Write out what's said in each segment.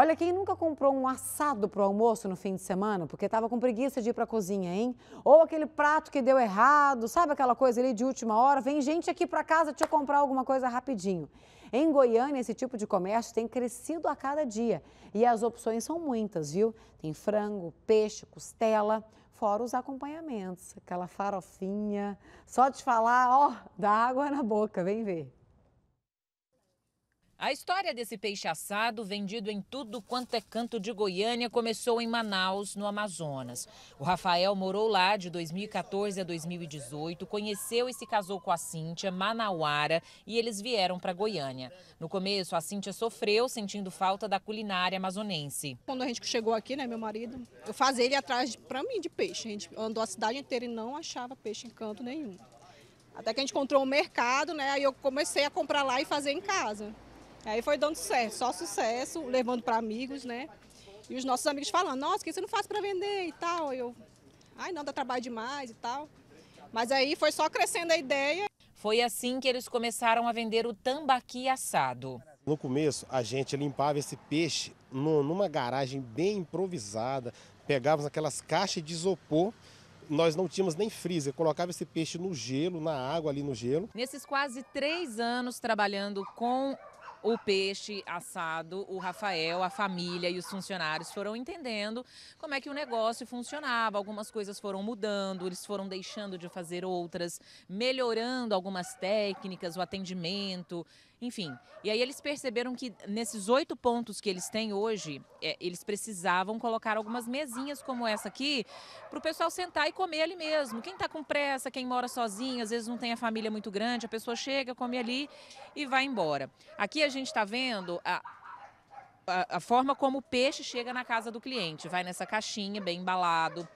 Olha, quem nunca comprou um assado para o almoço no fim de semana, porque estava com preguiça de ir para a cozinha, hein? Ou aquele prato que deu errado, sabe aquela coisa ali de última hora? Vem gente aqui para casa te comprar alguma coisa rapidinho. Em Goiânia, esse tipo de comércio tem crescido a cada dia e as opções são muitas, viu? Tem frango, peixe, costela, fora os acompanhamentos, aquela farofinha. Só de falar, ó, dá água na boca, vem ver. A história desse peixe assado, vendido em tudo quanto é canto de Goiânia, começou em Manaus, no Amazonas. O Rafael morou lá de 2014 a 2018, conheceu e se casou com a Cíntia, manauara, e eles vieram para Goiânia. No começo, a Cíntia sofreu, sentindo falta da culinária amazonense. Quando a gente chegou aqui, né, meu marido, eu fazia ele atrás, para mim, de peixe. A gente andou a cidade inteira e não achava peixe em canto nenhum. Até que a gente encontrou um mercado, né, aí eu comecei a comprar lá e fazer em casa. Aí foi dando sucesso, só sucesso, levando para amigos, né? E os nossos amigos falando, nossa, que você não faz para vender e tal. Eu, ai não, dá trabalho demais e tal. Mas aí foi só crescendo a ideia. Foi assim que eles começaram a vender o tambaqui assado. No começo, a gente limpava esse peixe numa garagem bem improvisada, pegávamos aquelas caixas de isopor nós não tínhamos nem freezer, colocava esse peixe no gelo, na água ali no gelo. Nesses quase três anos trabalhando com o peixe assado, o Rafael, a família e os funcionários foram entendendo como é que o negócio funcionava. Algumas coisas foram mudando, eles foram deixando de fazer outras, melhorando algumas técnicas, o atendimento, enfim, e aí eles perceberam que nesses oito pontos que eles têm hoje, é, eles precisavam colocar algumas mesinhas como essa aqui para o pessoal sentar e comer ali mesmo. Quem está com pressa, quem mora sozinho, às vezes não tem a família muito grande, a pessoa chega, come ali e vai embora. Aqui a gente está vendo a, a, a forma como o peixe chega na casa do cliente. Vai nessa caixinha bem embalado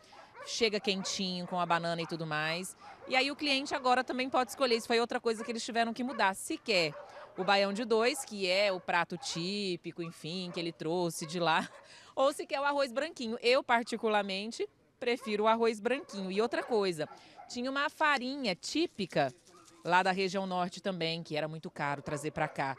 chega quentinho com a banana e tudo mais. E aí o cliente agora também pode escolher. Isso foi outra coisa que eles tiveram que mudar. Se quer o baião de dois, que é o prato típico, enfim, que ele trouxe de lá, ou se quer o arroz branquinho. Eu, particularmente, prefiro o arroz branquinho. E outra coisa, tinha uma farinha típica lá da região norte também, que era muito caro trazer para cá.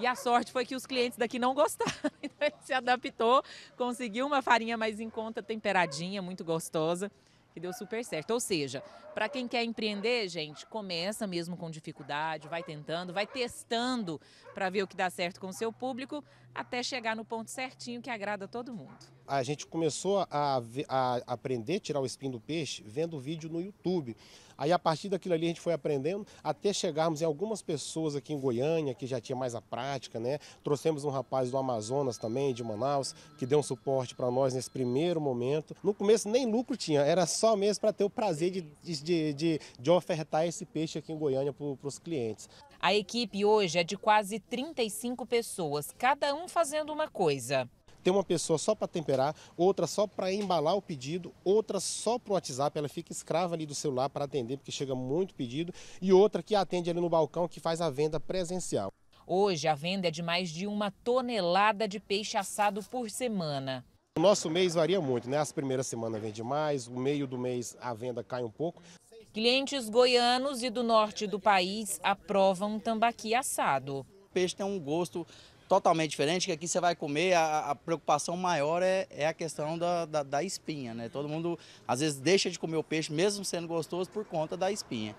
E a sorte foi que os clientes daqui não gostaram, então ele se adaptou, conseguiu uma farinha mais em conta, temperadinha, muito gostosa, que deu super certo. Ou seja, para quem quer empreender, gente, começa mesmo com dificuldade, vai tentando, vai testando para ver o que dá certo com o seu público, até chegar no ponto certinho que agrada todo mundo a gente começou a, a aprender a tirar o espinho do peixe vendo vídeo no YouTube. Aí a partir daquilo ali a gente foi aprendendo até chegarmos em algumas pessoas aqui em Goiânia que já tinha mais a prática, né? Trouxemos um rapaz do Amazonas também, de Manaus, que deu um suporte para nós nesse primeiro momento. No começo nem lucro tinha, era só mesmo para ter o prazer de, de, de, de, ofertar esse peixe aqui em Goiânia para os clientes. A equipe hoje é de quase 35 pessoas, cada um fazendo uma coisa. Tem uma pessoa só para temperar, outra só para embalar o pedido, outra só para o WhatsApp, ela fica escrava ali do celular para atender, porque chega muito pedido, e outra que atende ali no balcão, que faz a venda presencial. Hoje, a venda é de mais de uma tonelada de peixe assado por semana. O nosso mês varia muito, né? As primeiras semanas vende mais, o meio do mês a venda cai um pouco. Clientes goianos e do norte do país aprovam um tambaqui assado. O peixe tem um gosto totalmente diferente, que aqui você vai comer, a, a preocupação maior é, é a questão da, da, da, espinha, né? Todo mundo, às vezes, deixa de comer o peixe, mesmo sendo gostoso, por conta da espinha.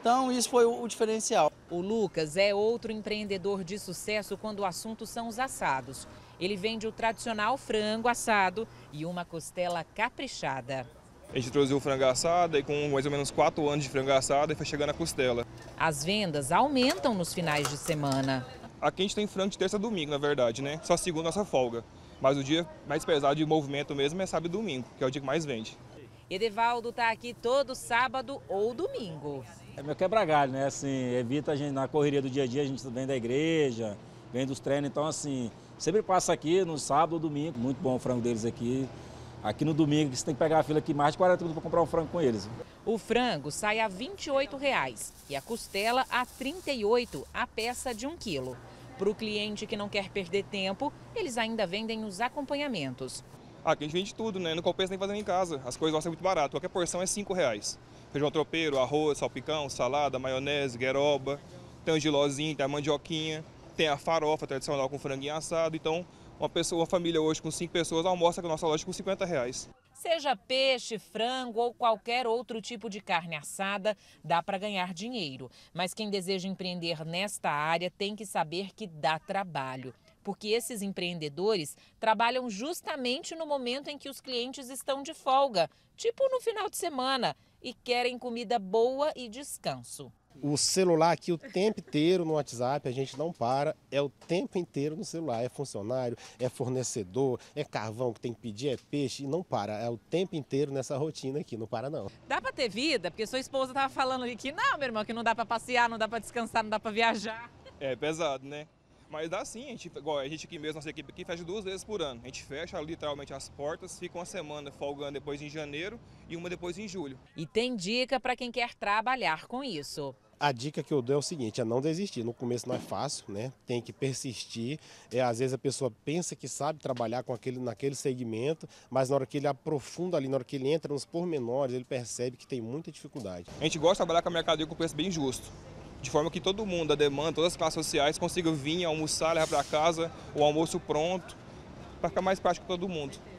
Então, isso foi o, o diferencial. O Lucas é outro empreendedor de sucesso quando o assunto são os assados. Ele vende o tradicional frango assado e uma costela caprichada. A gente trouxe o frango assado e com mais ou menos 4 anos de frango assado e foi chegando a costela. As vendas aumentam nos finais de semana. Aqui a gente tem frango de terça a domingo, na verdade, né? Só segundo nossa folga. Mas o dia mais pesado de movimento mesmo é sábado e domingo, que é o dia que mais vende. Edevaldo está aqui todo sábado ou domingo. É meu quebra-galho, né? Assim, evita a gente, na correria do dia a dia, a gente vem da igreja, vem dos treinos, então assim, sempre passa aqui no sábado ou domingo. Muito bom o frango deles aqui. Aqui no domingo, você tem que pegar a fila aqui mais de 40 minutos para comprar um frango com eles. O frango sai a R$ 28,00 e a costela a R$ 38,00 a peça de 1 quilo. Para o cliente que não quer perder tempo, eles ainda vendem os acompanhamentos. Aqui ah, a gente vende tudo, né? Não compensa nem fazer em casa. As coisas vão ser muito barato. Qualquer porção é R$ 5,00. Feijão tropeiro, arroz, salpicão, salada, maionese, gueroba, tem o gilozinho, tem a mandioquinha, tem a farofa tradicional com franguinho assado. Então, uma pessoa, uma família hoje com cinco pessoas almoça com a nossa loja com 50 50,00. Seja peixe, frango ou qualquer outro tipo de carne assada, dá para ganhar dinheiro. Mas quem deseja empreender nesta área tem que saber que dá trabalho porque esses empreendedores trabalham justamente no momento em que os clientes estão de folga, tipo no final de semana, e querem comida boa e descanso o celular aqui o tempo inteiro no WhatsApp, a gente não para, é o tempo inteiro no celular. É funcionário, é fornecedor, é carvão que tem que pedir, é peixe, não para. É o tempo inteiro nessa rotina aqui, não para não. Dá para ter vida? Porque sua esposa tava falando ali que não, meu irmão, que não dá para passear, não dá para descansar, não dá para viajar. É pesado, né? Mas dá sim, a gente, igual a gente aqui mesmo, nossa equipe aqui, fecha duas vezes por ano. A gente fecha literalmente as portas, fica uma semana folgando depois em janeiro e uma depois em julho. E tem dica para quem quer trabalhar com isso a dica que eu dou é o seguinte, é não desistir. No começo não é fácil, né? Tem que persistir. É, às vezes a pessoa pensa que sabe trabalhar com aquele, naquele segmento, mas na hora que ele aprofunda ali, na hora que ele entra nos pormenores, ele percebe que tem muita dificuldade. A gente gosta de trabalhar com a mercadoria com preço bem justo. De forma que todo mundo, a demanda, todas as classes sociais consigam vir, almoçar, levar para casa, o almoço pronto, para ficar mais prático para todo mundo.